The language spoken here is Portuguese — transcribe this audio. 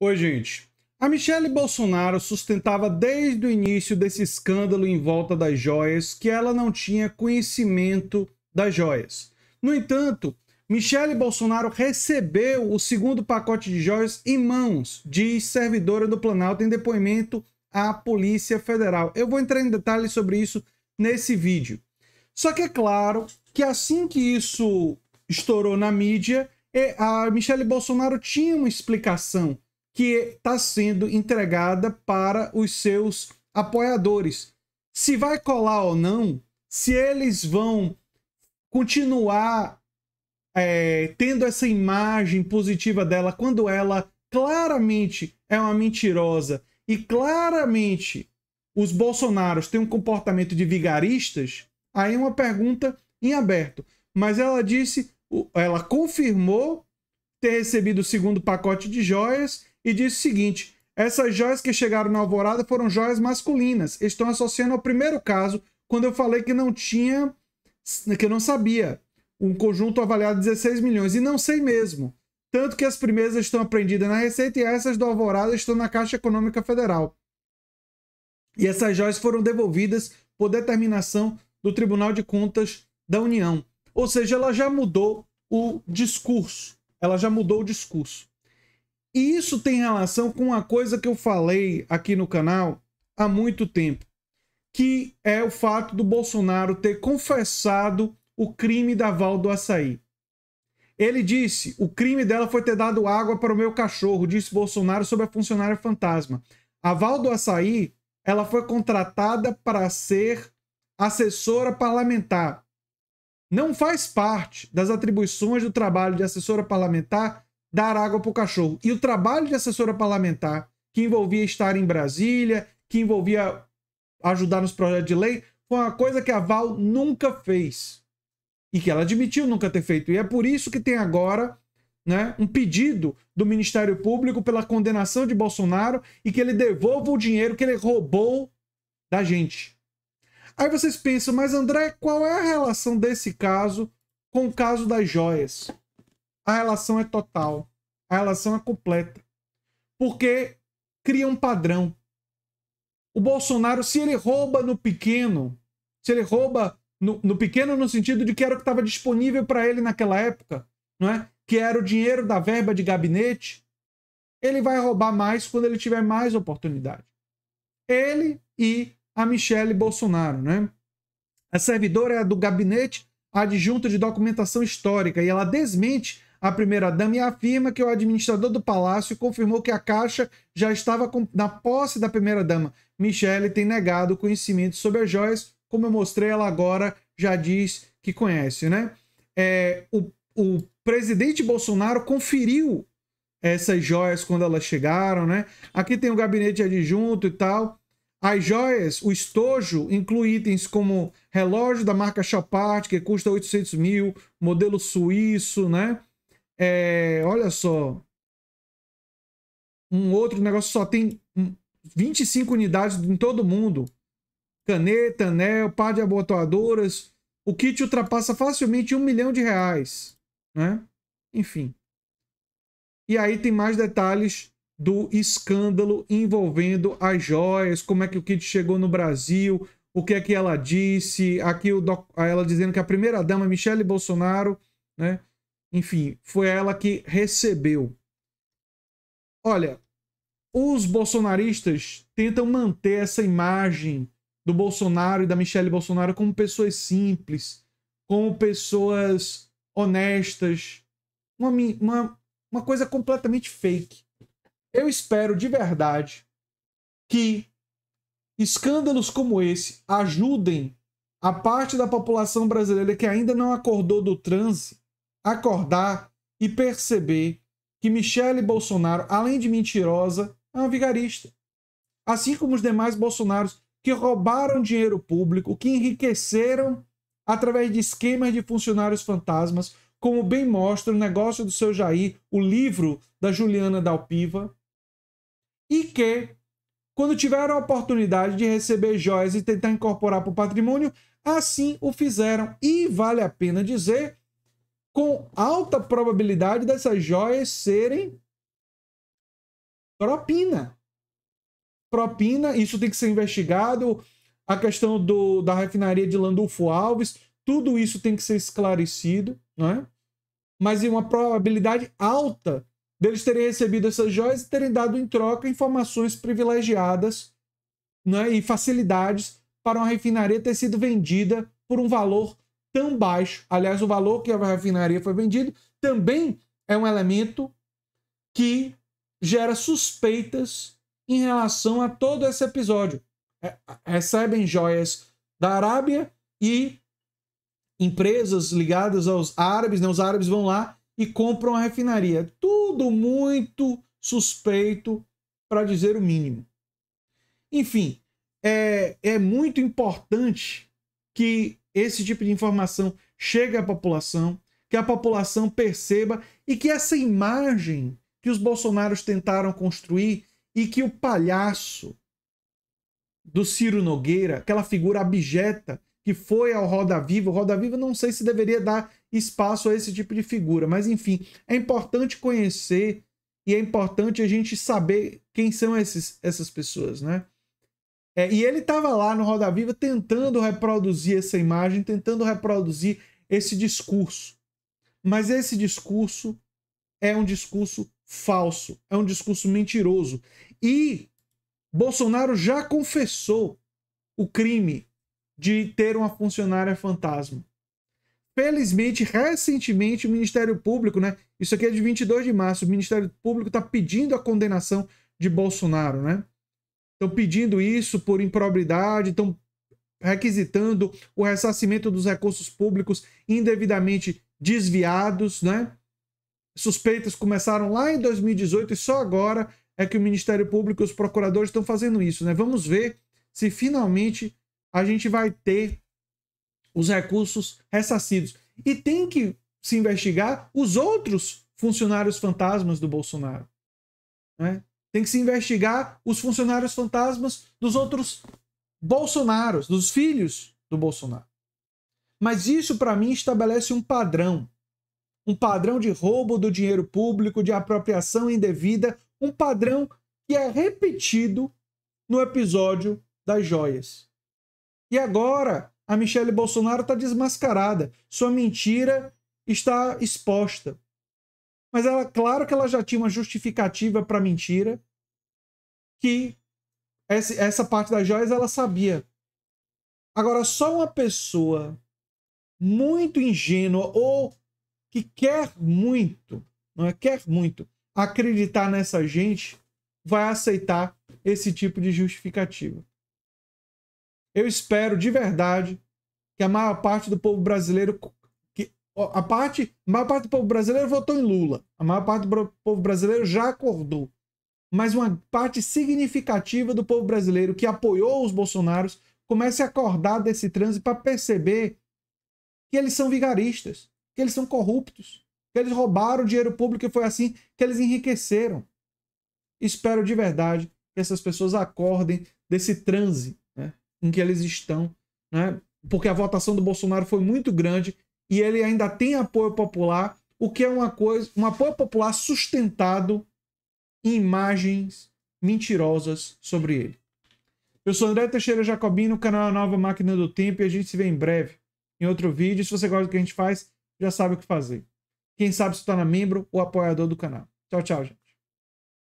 Oi, gente. A Michelle Bolsonaro sustentava desde o início desse escândalo em volta das joias que ela não tinha conhecimento das joias. No entanto, Michelle Bolsonaro recebeu o segundo pacote de joias em mãos, diz servidora do Planalto em depoimento à Polícia Federal. Eu vou entrar em detalhes sobre isso nesse vídeo. Só que é claro que assim que isso estourou na mídia, a Michelle Bolsonaro tinha uma explicação que está sendo entregada para os seus apoiadores. Se vai colar ou não, se eles vão continuar é, tendo essa imagem positiva dela quando ela claramente é uma mentirosa e claramente os bolsonaros têm um comportamento de vigaristas, aí é uma pergunta em aberto. Mas ela disse, ela confirmou ter recebido o segundo pacote de joias e disse o seguinte: essas joias que chegaram na alvorada foram joias masculinas. Estão associando ao primeiro caso, quando eu falei que não tinha, que eu não sabia. Um conjunto avaliado 16 milhões. E não sei mesmo. Tanto que as primeiras estão apreendidas na Receita e essas do Alvorada estão na Caixa Econômica Federal. E essas joias foram devolvidas por determinação do Tribunal de Contas da União. Ou seja, ela já mudou o discurso. Ela já mudou o discurso. E isso tem relação com uma coisa que eu falei aqui no canal há muito tempo, que é o fato do Bolsonaro ter confessado o crime da Val do Açaí. Ele disse: o crime dela foi ter dado água para o meu cachorro, disse Bolsonaro sobre a funcionária fantasma. A Val do Açaí ela foi contratada para ser assessora parlamentar. Não faz parte das atribuições do trabalho de assessora parlamentar dar água para o cachorro. E o trabalho de assessora parlamentar, que envolvia estar em Brasília, que envolvia ajudar nos projetos de lei, foi uma coisa que a Val nunca fez. E que ela admitiu nunca ter feito. E é por isso que tem agora né, um pedido do Ministério Público pela condenação de Bolsonaro e que ele devolva o dinheiro que ele roubou da gente. Aí vocês pensam, mas André, qual é a relação desse caso com o caso das joias? a relação é total, a relação é completa. Porque cria um padrão. O Bolsonaro, se ele rouba no pequeno, se ele rouba no, no pequeno no sentido de que era o que estava disponível para ele naquela época, não é? que era o dinheiro da verba de gabinete, ele vai roubar mais quando ele tiver mais oportunidade. Ele e a Michele Bolsonaro, né? A servidora é do gabinete adjunto de documentação histórica e ela desmente a primeira-dama afirma que o administrador do palácio confirmou que a caixa já estava na posse da primeira-dama. Michelle tem negado conhecimento sobre as joias, como eu mostrei, ela agora já diz que conhece, né? É, o, o presidente Bolsonaro conferiu essas joias quando elas chegaram, né? Aqui tem o gabinete adjunto e tal. As joias, o estojo, inclui itens como relógio da marca Chopard que custa 800 mil, modelo suíço, né? É, olha só. Um outro negócio só tem 25 unidades em todo mundo. Caneta, anel, par de abotoadoras. O kit ultrapassa facilmente um milhão de reais. Né? Enfim. E aí tem mais detalhes do escândalo envolvendo as joias, como é que o kit chegou no Brasil, o que é que ela disse, aqui o doc, ela dizendo que a primeira dama Michele Bolsonaro, né, enfim, foi ela que recebeu. Olha, os bolsonaristas tentam manter essa imagem do Bolsonaro e da Michelle Bolsonaro como pessoas simples, como pessoas honestas. Uma, uma, uma coisa completamente fake. Eu espero de verdade que escândalos como esse ajudem a parte da população brasileira que ainda não acordou do transe acordar e perceber que Michele Bolsonaro, além de mentirosa, é uma vigarista. Assim como os demais Bolsonaros que roubaram dinheiro público, que enriqueceram através de esquemas de funcionários fantasmas, como bem mostra o negócio do seu Jair, o livro da Juliana Dalpiva, e que, quando tiveram a oportunidade de receber joias e tentar incorporar para o patrimônio, assim o fizeram. E vale a pena dizer com alta probabilidade dessas joias serem propina. Propina, isso tem que ser investigado. A questão do, da refinaria de Landulfo Alves, tudo isso tem que ser esclarecido, não é? Mas em uma probabilidade alta deles terem recebido essas joias e terem dado em troca informações privilegiadas né, e facilidades para uma refinaria ter sido vendida por um valor tão baixo. Aliás, o valor que a refinaria foi vendido também é um elemento que gera suspeitas em relação a todo esse episódio. É, recebem joias da Arábia e empresas ligadas aos árabes, né? os árabes vão lá e compram a refinaria. Tudo muito suspeito, para dizer o mínimo. Enfim, é, é muito importante que esse tipo de informação chegue à população, que a população perceba e que essa imagem que os bolsonaros tentaram construir e que o palhaço do Ciro Nogueira, aquela figura abjeta que foi ao Roda Viva, o Roda Viva não sei se deveria dar espaço a esse tipo de figura, mas enfim, é importante conhecer e é importante a gente saber quem são esses, essas pessoas, né? É, e ele estava lá no Roda Viva tentando reproduzir essa imagem, tentando reproduzir esse discurso. Mas esse discurso é um discurso falso, é um discurso mentiroso. E Bolsonaro já confessou o crime de ter uma funcionária fantasma. Felizmente, recentemente, o Ministério Público, né? Isso aqui é de 22 de março, o Ministério Público está pedindo a condenação de Bolsonaro, né? Estão pedindo isso por improbidade, estão requisitando o ressarcimento dos recursos públicos indevidamente desviados, né? Suspeitas começaram lá em 2018 e só agora é que o Ministério Público e os procuradores estão fazendo isso, né? Vamos ver se finalmente a gente vai ter os recursos ressarcidos. E tem que se investigar os outros funcionários fantasmas do Bolsonaro. Né? Tem que se investigar os funcionários fantasmas dos outros Bolsonaros, dos filhos do Bolsonaro. Mas isso, para mim, estabelece um padrão. Um padrão de roubo do dinheiro público, de apropriação indevida, um padrão que é repetido no episódio das joias. E agora, a Michelle Bolsonaro está desmascarada. Sua mentira está exposta. Mas ela, claro que ela já tinha uma justificativa para mentira que essa parte das joias ela sabia. Agora, só uma pessoa muito ingênua ou que quer muito, não é? Quer muito acreditar nessa gente vai aceitar esse tipo de justificativa. Eu espero de verdade que a maior parte do povo brasileiro a parte, a maior parte do povo brasileiro votou em Lula. A maior parte do povo brasileiro já acordou. Mas uma parte significativa do povo brasileiro que apoiou os bolsonaros comece a acordar desse transe para perceber que eles são vigaristas, que eles são corruptos, que eles roubaram o dinheiro público e foi assim que eles enriqueceram. Espero de verdade que essas pessoas acordem desse transe né, em que eles estão, né, porque a votação do Bolsonaro foi muito grande e ele ainda tem apoio popular, o que é uma coisa, um apoio popular sustentado em imagens mentirosas sobre ele. Eu sou André Teixeira Jacobino, o canal A Nova Máquina do Tempo e a gente se vê em breve em outro vídeo. Se você gosta do que a gente faz, já sabe o que fazer. Quem sabe se torna membro ou apoiador do canal. Tchau, tchau, gente.